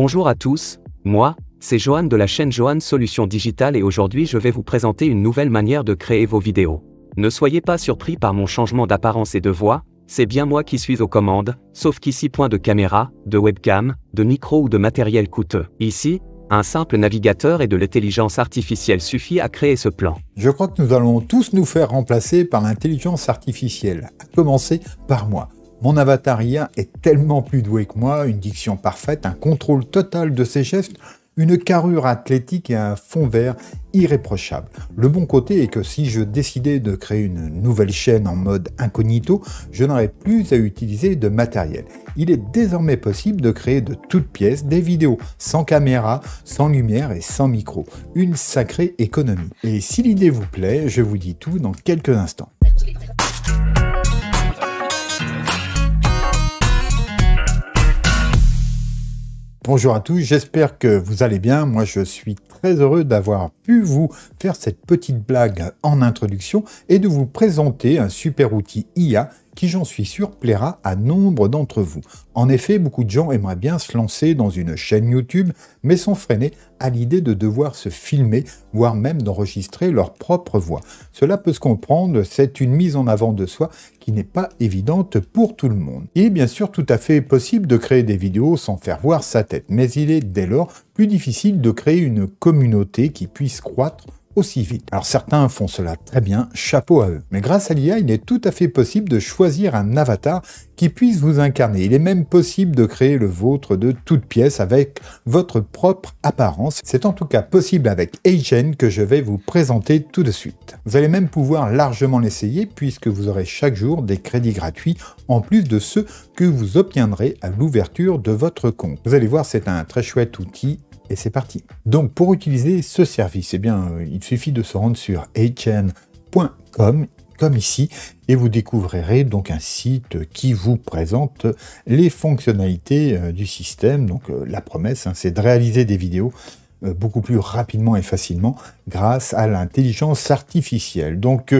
Bonjour à tous, moi, c'est Johan de la chaîne Johan Solutions Digital et aujourd'hui je vais vous présenter une nouvelle manière de créer vos vidéos. Ne soyez pas surpris par mon changement d'apparence et de voix, c'est bien moi qui suis aux commandes, sauf qu'ici point de caméra, de webcam, de micro ou de matériel coûteux. Ici, un simple navigateur et de l'intelligence artificielle suffit à créer ce plan. Je crois que nous allons tous nous faire remplacer par l'intelligence artificielle, à commencer par moi. Mon avatarien est tellement plus doué que moi, une diction parfaite, un contrôle total de ses gestes, une carrure athlétique et un fond vert irréprochable. Le bon côté est que si je décidais de créer une nouvelle chaîne en mode incognito, je n'aurais plus à utiliser de matériel. Il est désormais possible de créer de toutes pièces des vidéos sans caméra, sans lumière et sans micro. Une sacrée économie. Et si l'idée vous plaît, je vous dis tout dans quelques instants. Bonjour à tous, j'espère que vous allez bien. Moi, je suis très heureux d'avoir pu vous faire cette petite blague en introduction et de vous présenter un super outil IA qui j'en suis sûr plaira à nombre d'entre vous. En effet, beaucoup de gens aimeraient bien se lancer dans une chaîne YouTube, mais sont freinés à l'idée de devoir se filmer, voire même d'enregistrer leur propre voix. Cela peut se comprendre, c'est une mise en avant de soi qui n'est pas évidente pour tout le monde. Il est bien sûr tout à fait possible de créer des vidéos sans faire voir sa tête, mais il est dès lors plus difficile de créer une communauté qui puisse croître vite. Alors certains font cela très bien, chapeau à eux. Mais grâce à l'IA, il est tout à fait possible de choisir un avatar qui puisse vous incarner. Il est même possible de créer le vôtre de toute pièce avec votre propre apparence. C'est en tout cas possible avec Agen que je vais vous présenter tout de suite. Vous allez même pouvoir largement l'essayer puisque vous aurez chaque jour des crédits gratuits en plus de ceux que vous obtiendrez à l'ouverture de votre compte. Vous allez voir, c'est un très chouette outil et c'est parti. Donc pour utiliser ce service, eh bien, euh, il suffit de se rendre sur hn.com comme ici et vous découvrirez donc un site qui vous présente les fonctionnalités euh, du système. Donc euh, la promesse, hein, c'est de réaliser des vidéos beaucoup plus rapidement et facilement grâce à l'intelligence artificielle. Donc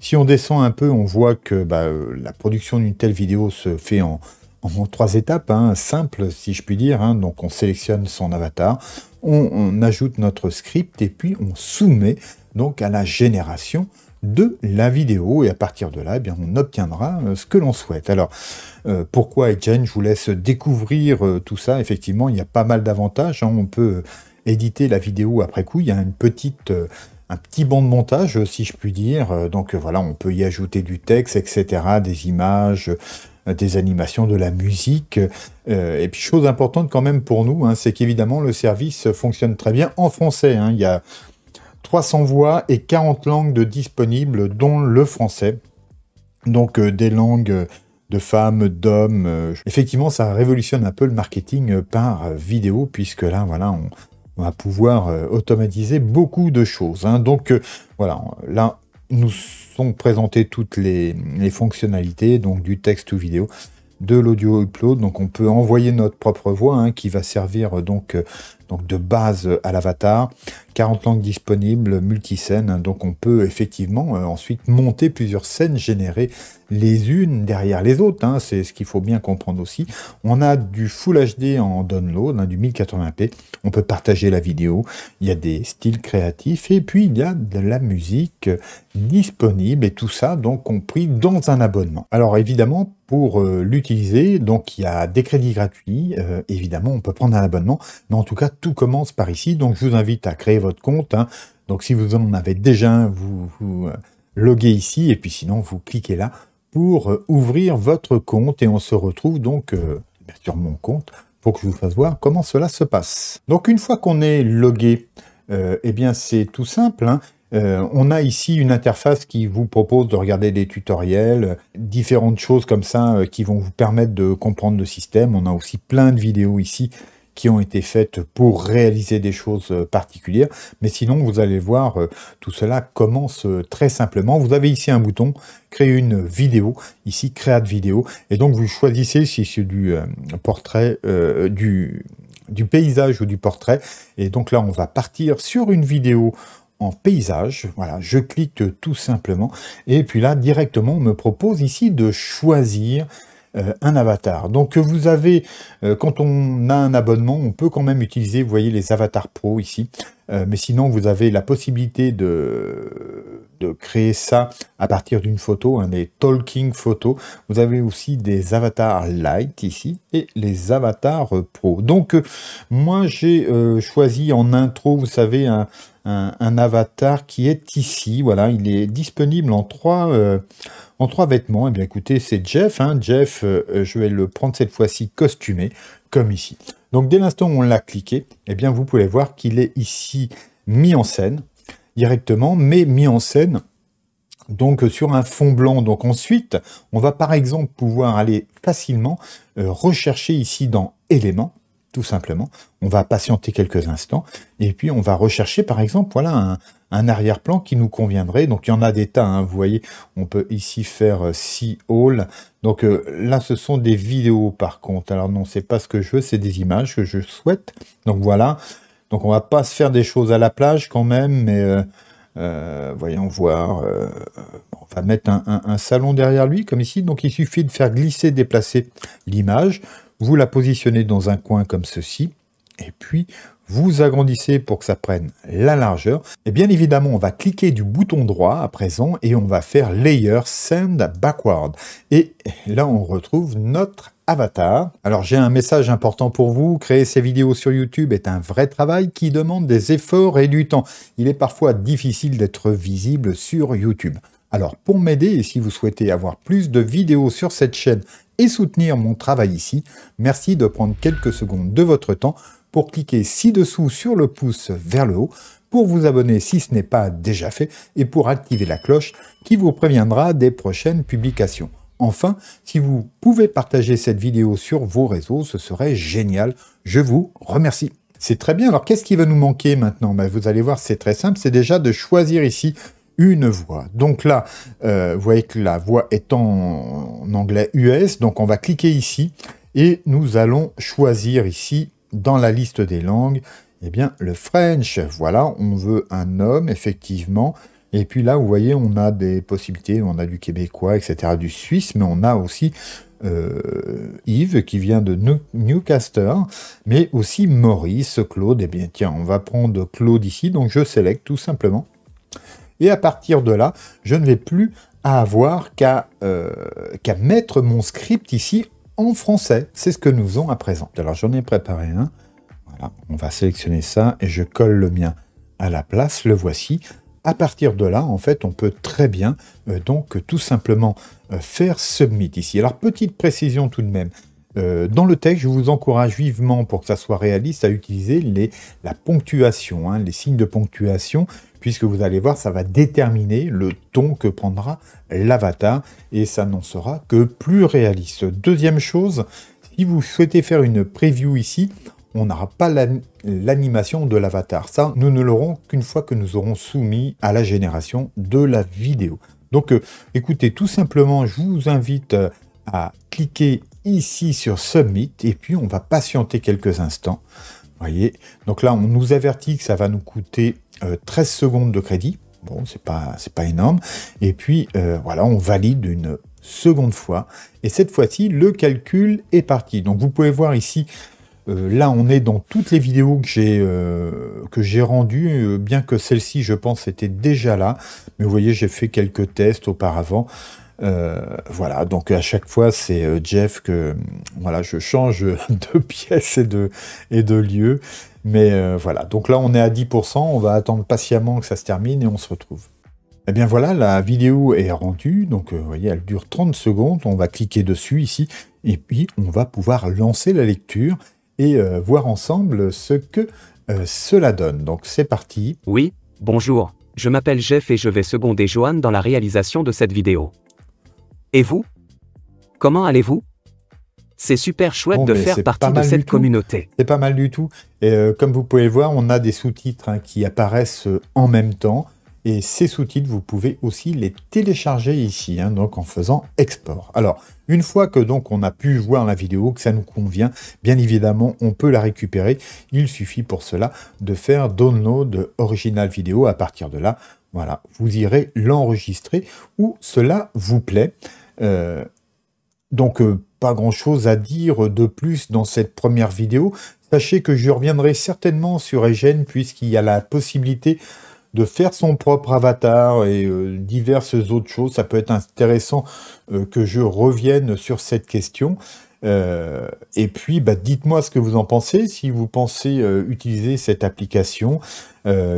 si on descend un peu, on voit que bah, la production d'une telle vidéo se fait en en trois étapes, hein, simples si je puis dire. Hein. Donc on sélectionne son avatar, on, ajoute notre script et puis on soumet donc à la génération de la vidéo et à partir de là, eh bien, on obtiendra euh, ce que l'on souhaite. Alors, euh, pourquoi Edgen Je vous laisse découvrir euh, tout ça. Effectivement, il y a pas mal d'avantages. Hein. On peut éditer la vidéo après coup. Il y a une petite un petit banc de montage, si je puis dire. Donc voilà, on peut y ajouter du texte, etc., des images, des animations, de la musique. Euh, et puis chose importante quand même pour nous, hein, c'est qu'évidemment le service fonctionne très bien en français. Hein. Il y a 300 voix et 40 langues de disponibles, dont le français. Donc euh, des langues de femmes, d'hommes. Euh, effectivement, ça révolutionne un peu le marketing par vidéo, puisque là, voilà, on, va pouvoir automatiser beaucoup de choses. Hein. Donc voilà, là, nous sont présentées toutes les, fonctionnalités, donc du texte ou vidéo, de l'audio upload. Donc on peut envoyer notre propre voix hein, qui va servir euh, euh, donc de base à l'avatar, 40 langues disponibles, multiscènes, hein, donc on peut effectivement euh, ensuite monter plusieurs scènes générées les unes derrière les autres, hein, c'est ce qu'il faut bien comprendre aussi. On a du Full HD en download, hein, du 1080p, on peut partager la vidéo, il y a des styles créatifs, et puis il y a de la musique disponible, et tout ça donc compris dans un abonnement. Alors évidemment, pour euh, l'utiliser, donc il y a des crédits gratuits, euh, évidemment on peut prendre un abonnement, mais en tout cas tout commence par ici, donc je vous invite à créer votre compte. Hein. Donc si vous en avez déjà vous, euh, loguez ici et puis sinon vous cliquez là pour euh, ouvrir votre compte et on se retrouve donc euh, ben, sur mon compte pour que je vous fasse voir comment cela se passe. Donc une fois qu'on est logué, et eh bien c'est tout simple. Hein. on a ici une interface qui vous propose de regarder des tutoriels, différentes choses comme ça qui vont vous permettre de comprendre le système. On a aussi plein de vidéos ici qui ont été faites pour réaliser des choses euh, particulières. Mais sinon, vous allez voir, euh, tout cela commence euh, très simplement. Vous avez ici un bouton, créer une vidéo, ici, créate vidéo. Et donc, vous choisissez si c'est du portrait, du, du paysage ou du portrait. Et donc là, on va partir sur une vidéo en paysage. Voilà, je clique tout simplement. Et puis là, directement, on me propose ici de choisir euh, un avatar. Donc euh, vous avez, euh, quand on a un abonnement, on peut quand même utiliser, vous voyez, les avatars pro ici. mais sinon, vous avez la possibilité de, de créer ça à partir d'une photo, un hein, des talking photos. Vous avez aussi des avatars light ici et les avatars pro. Donc moi, j'ai choisi en intro, vous savez, un, un, avatar qui est ici. Voilà, il est disponible en trois en trois vêtements. et eh bien écoutez, c'est Jeff. Hein. Jeff, euh, euh, je vais le prendre cette fois-ci costumé, comme ici. Donc dès l'instant où on l'a cliqué, et eh bien vous pouvez voir qu'il est ici mis en scène directement, mais mis en scène donc euh, sur un fond blanc. Donc ensuite, on va par exemple pouvoir aller facilement rechercher ici dans éléments tout simplement. On va patienter quelques instants et puis on va rechercher par exemple voilà un, un arrière-plan qui nous conviendrait. Donc il y en a des tas, hein, vous voyez, on peut ici faire euh, si Hall, Donc euh, là, ce sont des vidéos par contre. Alors non, c'est pas ce que je veux, c'est des images que je souhaite. Donc voilà. Donc on va pas se faire des choses à la plage quand même, mais euh, voyons voir. on va mettre un, un salon derrière lui, comme ici. Donc il suffit de faire glisser, déplacer l'image. Vous la positionnez dans un coin comme ceci et puis vous agrandissez pour que ça prenne la largeur. Et bien évidemment, on va cliquer du bouton droit à présent et on va faire Layer Send Backward. Et là, on retrouve notre avatar. Alors j'ai un message important pour vous, créer ces vidéos sur YouTube est un vrai travail qui demande des efforts et du temps. Il est parfois difficile d'être visible sur YouTube. Alors pour m'aider et si vous souhaitez avoir plus de vidéos sur cette chaîne et soutenir mon travail ici, merci de prendre quelques secondes de votre temps pour cliquer ci-dessous sur le pouce vers le haut pour vous abonner si ce n'est pas déjà fait et pour activer la cloche qui vous préviendra des prochaines publications. Enfin, si vous pouvez partager cette vidéo sur vos réseaux, ce serait génial. Je vous remercie. C'est très bien. Alors, qu'est-ce qui va nous manquer maintenant ben, Vous allez voir, c'est très simple. C'est déjà de choisir ici une voix. Donc là, euh, vous voyez que la voix est en anglais US. Donc, on va cliquer ici et nous allons choisir ici dans la liste des langues, eh bien, le French. Voilà, on veut un homme, effectivement. Et puis là, vous voyez, on a des possibilités, on a du québécois, etc., du suisse, mais on a aussi euh, Yves qui vient de Newcastle, Newcaster, mais aussi Maurice, Claude. Eh bien, tiens, on va prendre Claude ici, donc je sélectionne tout simplement. Et à partir de là, je ne vais plus avoir qu'à euh, mettre mon script ici en français. C'est ce que nous avons à présent. Alors j'en ai préparé un. Voilà, on va sélectionner ça et je colle le mien à la place. Le voici. À partir de là, en fait, on peut très bien euh, donc tout simplement euh, faire submit ici. Alors petite précision tout de même. Euh, dans le texte, je vous encourage vivement, pour que ça soit réaliste, à utiliser les, la ponctuation, hein, les signes de ponctuation puisque vous allez voir, ça va déterminer le ton que prendra l'avatar, et ça n'en sera que plus réaliste. Deuxième chose, si vous souhaitez faire une preview ici, on n'aura pas l'animation de l'avatar. Ça, nous ne l'aurons qu'une fois que nous aurons soumis à la génération de la vidéo. Donc, euh, écoutez, tout simplement, je vous invite euh, à cliquer ici sur Submit et puis on va patienter quelques instants. Voyez, donc là, on nous avertit que ça va nous coûter 13 euh, secondes de crédit. Bon, c'est pas, c'est pas énorme. Et puis, euh, voilà, on valide une seconde fois. Et cette fois-ci, le calcul est parti. Donc, vous pouvez voir ici, euh, là, on est dans toutes les vidéos que j'ai que j'ai rendues, bien que celle-ci, je pense, était déjà là. Mais vous voyez, j'ai fait quelques tests auparavant. voilà, donc à chaque fois, c'est Jeff que voilà, je change de pièce et de, et de lieu. Mais euh, voilà, donc là on est à 10%, on va attendre patiemment que ça se termine et on se retrouve. Eh bien voilà, la vidéo est rendue, donc euh, vous voyez, elle dure 30 secondes, on va cliquer dessus ici, et puis on va pouvoir lancer la lecture et euh, voir ensemble ce que cela donne. Donc c'est parti. Oui, bonjour, je m'appelle Jeff et je vais seconder Joanne dans la réalisation de cette vidéo. Et vous Comment allez-vous c'est super chouette de faire partie de cette communauté. C'est pas mal du tout. Et euh, comme vous pouvez le voir, on a des sous-titres hein, qui apparaissent euh, en même temps. Et ces sous-titres, vous pouvez aussi les télécharger ici, hein, donc en faisant export. Alors, une fois que donc on a pu voir la vidéo, que ça nous convient, bien évidemment, on peut la récupérer. Il suffit pour cela de faire download original vidéo. À partir de là, voilà, vous irez l'enregistrer où cela vous plaît. Euh, donc, grand-chose à dire de plus dans cette première vidéo. Sachez que je reviendrai certainement sur Egen puisqu'il y a la possibilité de faire son propre avatar et euh, diverses autres choses. Ça peut être intéressant euh, que je revienne sur cette question. Euh, et puis, bah, dites-moi ce que vous en pensez, si vous pensez utiliser cette application,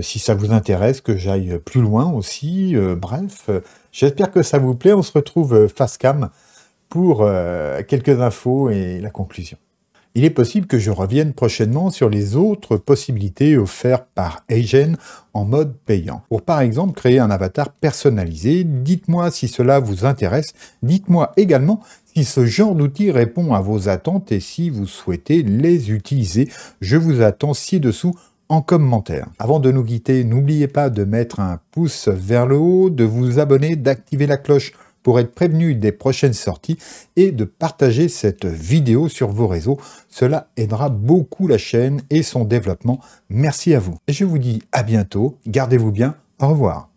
si ça vous intéresse, que j'aille plus loin aussi. bref, j'espère que ça vous plaît. On se retrouve face cam pour euh, quelques infos et la conclusion. Il est possible que je revienne prochainement sur les autres possibilités offertes par Agen en mode payant. Pour par exemple créer un avatar personnalisé, dites-moi si cela vous intéresse, dites-moi également si ce genre d'outil répond à vos attentes et si vous souhaitez les utiliser. Je vous attends ci-dessous en commentaire. Avant de nous quitter, n'oubliez pas de mettre un pouce vers le haut, de vous abonner, d'activer la cloche pour être prévenu des prochaines sorties et de partager cette vidéo sur vos réseaux. Cela aidera beaucoup la chaîne et son développement. Merci à vous. je vous dis à bientôt. Gardez-vous bien. Au revoir.